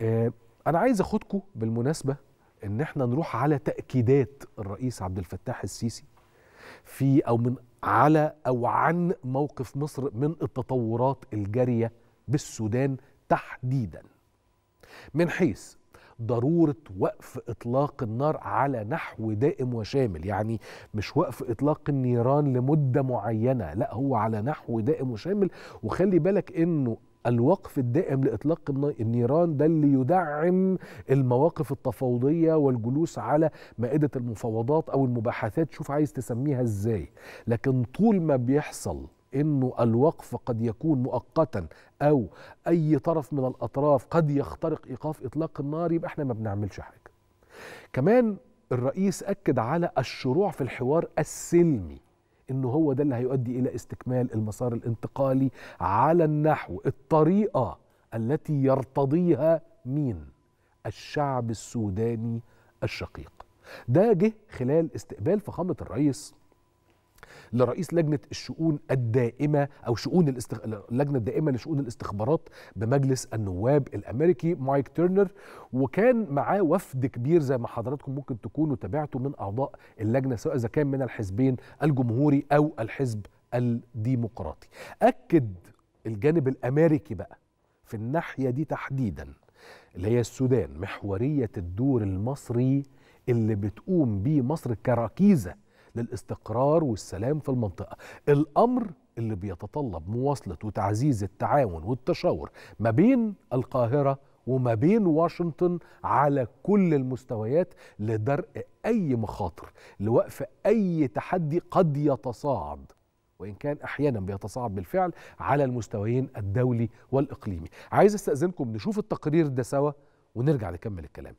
آه، انا عايز اخدكم بالمناسبه ان احنا نروح على تاكيدات الرئيس عبد الفتاح السيسي في او من على او عن موقف مصر من التطورات الجاريه بالسودان تحديدا من حيث ضروره وقف اطلاق النار على نحو دائم وشامل يعني مش وقف اطلاق النيران لمده معينه لا هو على نحو دائم وشامل وخلي بالك انه الوقف الدائم لاطلاق النيران ده اللي يدعم المواقف التفاوضيه والجلوس على مائده المفاوضات او المباحثات شوف عايز تسميها ازاي لكن طول ما بيحصل انه الوقف قد يكون مؤقتا او اي طرف من الاطراف قد يخترق ايقاف اطلاق النار يبقى احنا ما بنعملش حاجه كمان الرئيس اكد على الشروع في الحوار السلمي ان هو ده اللي هيؤدي الى استكمال المسار الانتقالي على النحو الطريقه التي يرتضيها مين الشعب السوداني الشقيق ده جه خلال استقبال فخامه الرئيس لرئيس لجنه الشؤون الدائمه او شؤون الاستخ... اللجنه الدائمه لشؤون الاستخبارات بمجلس النواب الامريكي مايك تيرنر وكان معاه وفد كبير زي ما حضراتكم ممكن تكونوا تابعتوا من اعضاء اللجنه سواء اذا كان من الحزبين الجمهوري او الحزب الديمقراطي. اكد الجانب الامريكي بقى في الناحيه دي تحديدا اللي هي السودان محوريه الدور المصري اللي بتقوم بيه مصر كركيزه للاستقرار والسلام في المنطقة الأمر اللي بيتطلب مواصلة وتعزيز التعاون والتشاور ما بين القاهرة وما بين واشنطن على كل المستويات لدرء أي مخاطر لوقف أي تحدي قد يتصاعد وإن كان أحيانا بيتصاعد بالفعل على المستويين الدولي والإقليمي عايز استأذنكم نشوف التقرير ده سوا ونرجع نكمل الكلام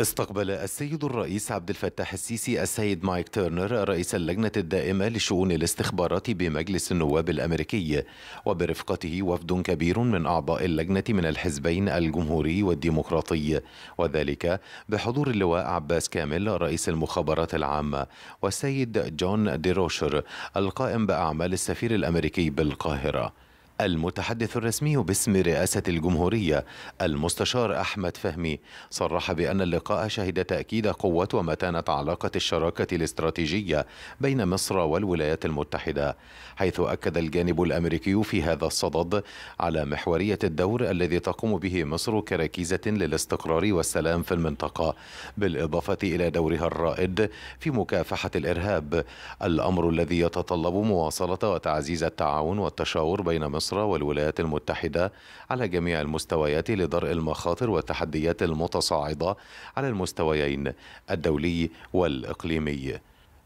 استقبل السيد الرئيس عبد الفتاح السيسي السيد مايك تيرنر رئيس اللجنة الدائمة لشؤون الاستخبارات بمجلس النواب الأمريكي وبرفقته وفد كبير من أعضاء اللجنة من الحزبين الجمهوري والديمقراطي وذلك بحضور اللواء عباس كامل رئيس المخابرات العامة والسيد جون ديروشر القائم بأعمال السفير الأمريكي بالقاهرة المتحدث الرسمي باسم رئاسة الجمهورية المستشار أحمد فهمي صرح بأن اللقاء شهد تأكيد قوة ومتانة علاقة الشراكة الاستراتيجية بين مصر والولايات المتحدة حيث أكد الجانب الأمريكي في هذا الصدد على محورية الدور الذي تقوم به مصر كركيزة للاستقرار والسلام في المنطقة بالإضافة إلى دورها الرائد في مكافحة الإرهاب الأمر الذي يتطلب مواصلة وتعزيز التعاون والتشاور بين مصر الأسرة والولايات المتحدة على جميع المستويات لدرء المخاطر والتحديات المتصاعدة على المستويين الدولي والإقليمي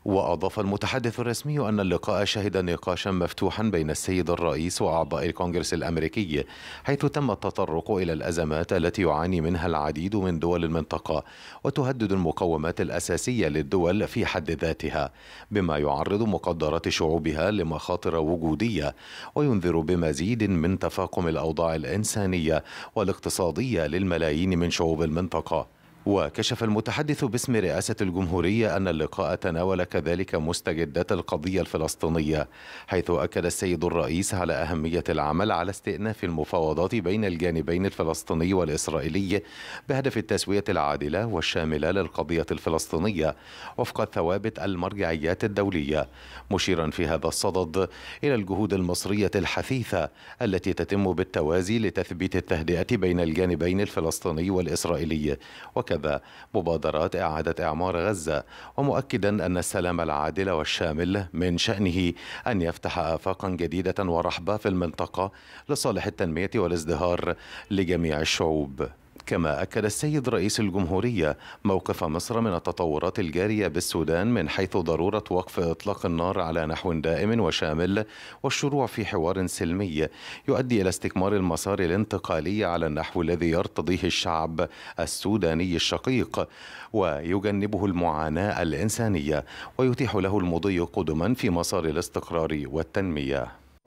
وأضاف المتحدث الرسمي أن اللقاء شهد نقاشا مفتوحا بين السيد الرئيس وأعضاء الكونغرس الأمريكي حيث تم التطرق إلى الأزمات التي يعاني منها العديد من دول المنطقة وتهدد المقومات الأساسية للدول في حد ذاتها بما يعرض مقدرات شعوبها لمخاطر وجودية وينذر بمزيد من تفاقم الأوضاع الإنسانية والاقتصادية للملايين من شعوب المنطقة وكشف المتحدث باسم رئاسة الجمهورية أن اللقاء تناول كذلك مستجدات القضية الفلسطينية حيث أكد السيد الرئيس على أهمية العمل على استئناف المفاوضات بين الجانبين الفلسطيني والإسرائيلي بهدف التسوية العادلة والشاملة للقضية الفلسطينية وفق ثوابت المرجعيات الدولية مشيرا في هذا الصدد إلى الجهود المصرية الحثيثة التي تتم بالتوازي لتثبيت التهدئة بين الجانبين الفلسطيني والإسرائيلي واكد مبادرات اعاده اعمار غزه ومؤكدا ان السلام العادل والشامل من شانه ان يفتح افاقا جديده ورحبه في المنطقه لصالح التنميه والازدهار لجميع الشعوب كما أكد السيد رئيس الجمهورية موقف مصر من التطورات الجارية بالسودان من حيث ضرورة وقف إطلاق النار على نحو دائم وشامل والشروع في حوار سلمي يؤدي إلى استكمال المسار الانتقالي على النحو الذي يرتضيه الشعب السوداني الشقيق ويجنبه المعاناة الإنسانية ويتيح له المضي قدما في مسار الاستقرار والتنمية